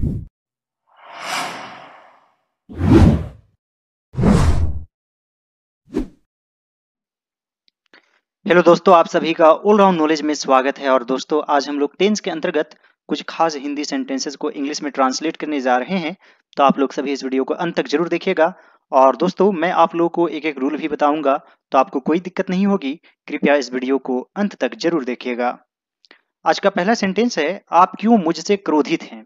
hello दोस्तों आप सभी का ऑलराउंड नॉलेज में स्वागत है और दोस्तों आज हम लोग टेंस के अंतर्गत कुछ खास हिंदी सेंटेंसेस को इंग्लिश में ट्रांसलेट करने जा रहे हैं तो आप लोग सभी इस वीडियो को अंत तक जरूर देखिएगा और दोस्तों मैं आप लोगों को एक एक रूल भी बताऊंगा तो आपको कोई दिक्कत नहीं होगी कृपया इस वीडियो को अंत तक जरूर देखिएगा आज का पहला सेंटेंस है आप क्यों मुझसे क्रोधित हैं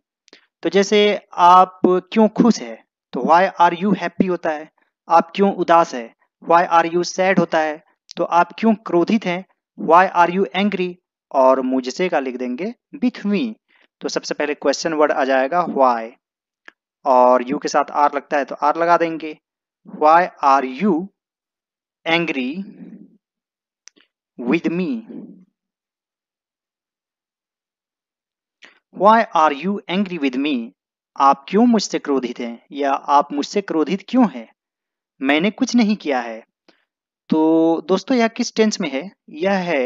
तो जैसे आप क्यों खुश है तो वाई आर यू हैप्पी होता है आप क्यों उदास है वाई आर यू सैड होता है तो आप क्यों क्रोधित हैं वाई आर यू एंग्री और मुझसे का लिख देंगे विथ मी तो सबसे पहले क्वेश्चन वर्ड आ जाएगा वाई और यू के साथ आर लगता है तो आर लगा देंगे why are you angry with me why are you angry with me आप क्यों मुझसे क्रोधित हैं या आप मुझसे क्रोधित क्यों हैं मैंने कुछ नहीं किया है तो दोस्तों यह किस टेंस में है यह है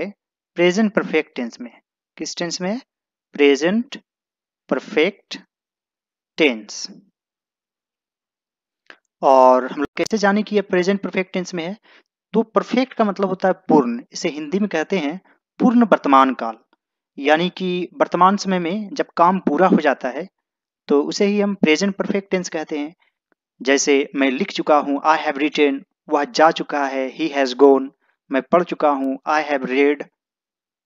प्रेजेंट परफेक्ट टेंस में किस टेंस में प्रेजेंट परफेक्ट टेंस और हम लोग कैसे जाने कि यह प्रेजेंट परफेक्ट टेंस में है तो परफेक्ट का मतलब होता है पूर्ण इसे हिंदी में कहते हैं पूर्ण वर्तमान काल यानी कि वर्तमान समय में जब काम पूरा हो जाता है तो उसे ही हम प्रेजेंट परफेक्ट टेंस कहते हैं जैसे मैं लिख चुका हूँ आई हैव रिटेन वह जा चुका है ही हैज़ गोन मैं पढ़ चुका हूँ आई हैव रेड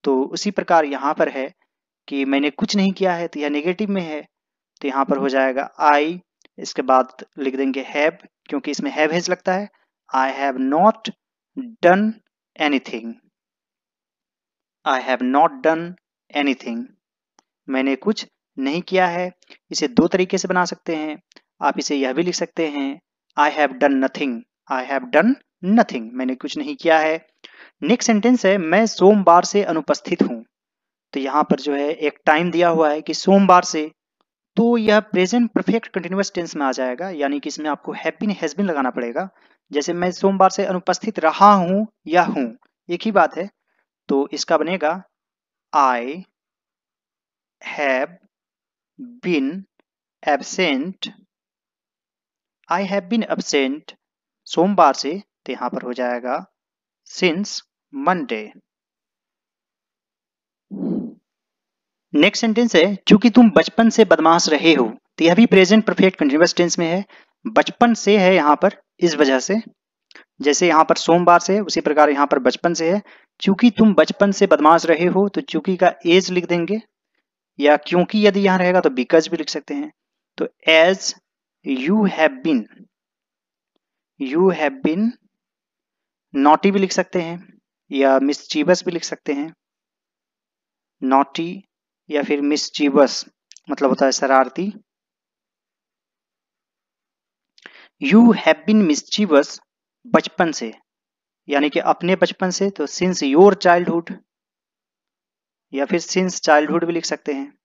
तो उसी प्रकार यहाँ पर है कि मैंने कुछ नहीं किया है तो यह नेगेटिव में है तो यहाँ पर हो जाएगा आई इसके बाद लिख देंगे हैव क्योंकि इसमें हैव हैज लगता है I have not done anything I have not done anything मैंने कुछ नहीं किया है इसे दो तरीके से बना सकते हैं आप इसे यह भी लिख सकते हैं I have done nothing I have done nothing मैंने कुछ नहीं किया है नेक्स्ट सेंटेंस है मैं सोमवार से अनुपस्थित हूं तो यहां पर जो है एक टाइम दिया हुआ है कि सोमवार से तो यह प्रेजेंट परफेक्ट कंटिन्यूस टेंस में आ जाएगा यानी कि इसमें आपको हैप्पीन हैजबिन लगाना पड़ेगा जैसे मैं सोमवार से अनुपस्थित रहा हूं या हूं एक ही बात है तो इसका बनेगा I have been absent I have been absent सोमवार से तो यहां पर हो जाएगा सिंस मंडे नेक्स्ट सेंटेंस है चूंकि तुम बचपन से बदमाश रहे हो तो यह भी प्रेजेंट परफेक्ट कंटिन्यूस टेंस में है बचपन से है यहां पर इस वजह से जैसे यहाँ पर सोमवार से उसी प्रकार यहाँ पर बचपन से है चूंकि तुम बचपन से बदमाश रहे हो तो चूंकि का एज लिख देंगे या क्योंकि यदि यहाँ रहेगा तो बिकज भी लिख सकते हैं तो as you have been you have been naughty भी लिख सकते हैं या मिसचीवस भी लिख सकते हैं नॉटी या फिर मिसचीवस मतलब होता है शरारती यू हैव बिन मिसचीवस बचपन से यानी कि अपने बचपन से तो सिंस योर चाइल्डहुड या फिर सिंस चाइल्डहुड भी लिख सकते हैं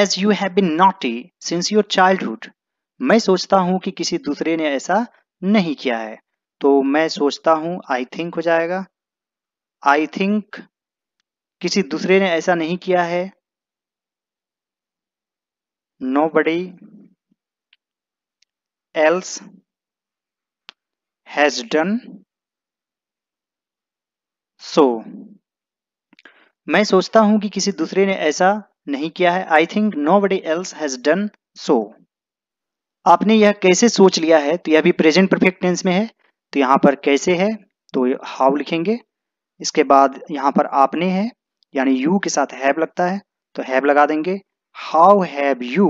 as you have been naughty since your childhood मैं सोचता हूं कि किसी दूसरे ने ऐसा नहीं किया है तो मैं सोचता हूं आई थिंक हो जाएगा आई थिंक किसी दूसरे ने ऐसा नहीं किया है nobody else has done so मैं सोचता हूं कि किसी दूसरे ने ऐसा नहीं किया है I think nobody else has done so आपने यह कैसे सोच लिया है तो यह भी प्रेजेंट परफेक्ट टेंस में है तो यहां पर कैसे है तो हाउ लिखेंगे इसके बाद यहां पर आपने है यानी यू के साथ हैव लगता है तो हैव लगा देंगे हाउ हैव यू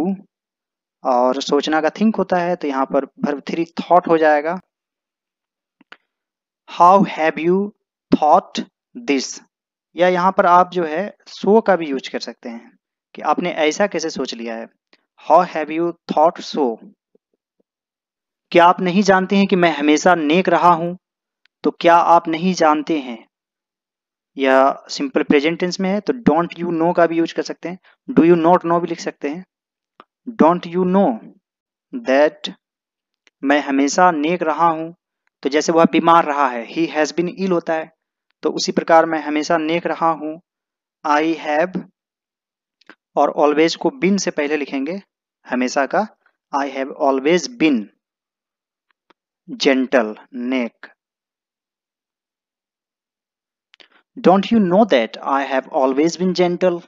और सोचना का थिंक होता है तो यहाँ पर भर्व थ्री थॉट हो जाएगा how have you thought this या यहाँ पर आप जो है सो का भी यूज कर सकते हैं कि आपने ऐसा कैसे सोच लिया है how have you thought so क्या आप नहीं जानते हैं कि मैं हमेशा नेक रहा हूं तो क्या आप नहीं जानते हैं या सिंपल प्रेजेंटेंस में है तो डोंट यू नो का भी यूज कर सकते हैं डू यू नॉट नो भी लिख सकते हैं डोंट यू नो दैट मैं हमेशा नेक रहा हूं तो जैसे वह बीमार रहा है ही हैज़ बिन इल होता है तो उसी प्रकार मैं हमेशा नेक रहा हूं आई हैव और ऑलवेज को बिन से पहले लिखेंगे हमेशा का I have always been gentle नेक don't you know that I have always been gentle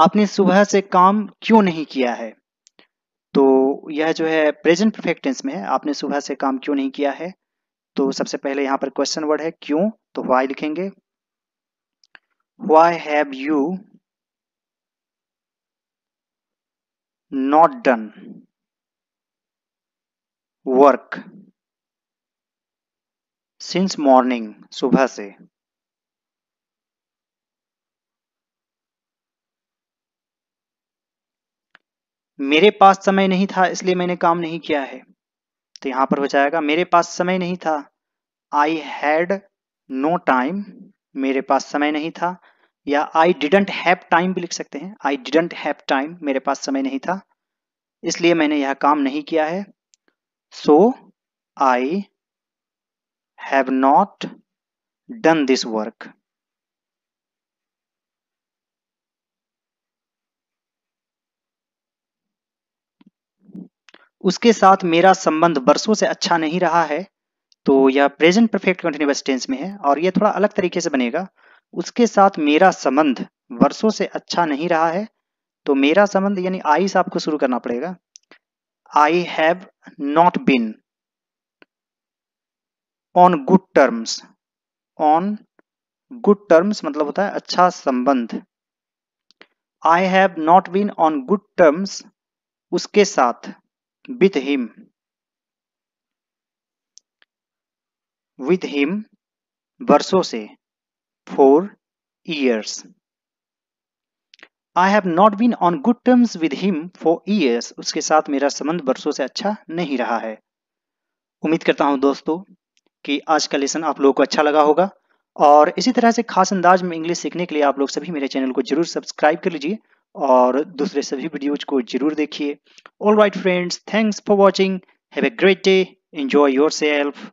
आपने सुबह से काम क्यों नहीं किया है तो यह जो है प्रेजेंट परफेक्ट टेंस में है आपने सुबह से काम क्यों नहीं किया है तो सबसे पहले यहां पर क्वेश्चन वर्ड है क्यों तो वाई लिखेंगे why have you not done work since morning सुबह से मेरे पास समय नहीं था इसलिए मैंने काम नहीं किया है तो यहां पर हो जाएगा मेरे पास समय नहीं था आई हैड नो टाइम मेरे पास समय नहीं था या आई डिडेंट हैव टाइम भी लिख सकते हैं आई डिडेंट हैव टाइम मेरे पास समय नहीं था इसलिए मैंने यह काम नहीं किया है so I have not done this work उसके साथ मेरा संबंध बरसों से अच्छा नहीं रहा है तो यह प्रेजेंट परफेक्ट कंटिन्यूस टेंस में है और यह थोड़ा अलग तरीके से बनेगा उसके साथ मेरा संबंध वर्षों से अच्छा नहीं रहा है तो मेरा संबंध यानी आई से आपको शुरू करना पड़ेगा I have not been on good terms on good terms मतलब होता है अच्छा संबंध I have not been on good terms उसके साथ with him with him वर्षों से for years I have not been on good terms with him for years उसके साथ मेरा संबंध वर्षों से अच्छा नहीं रहा है उम्मीद करता हूं दोस्तों कि आज का लेसन आप लोगों को अच्छा लगा होगा और इसी तरह से खास अंदाज में इंग्लिश सीखने के लिए आप लोग सभी मेरे चैनल को जरूर सब्सक्राइब कर लीजिए और दूसरे सभी वीडियोज को जरूर देखिए all right friends thanks for watching have a great day enjoy your self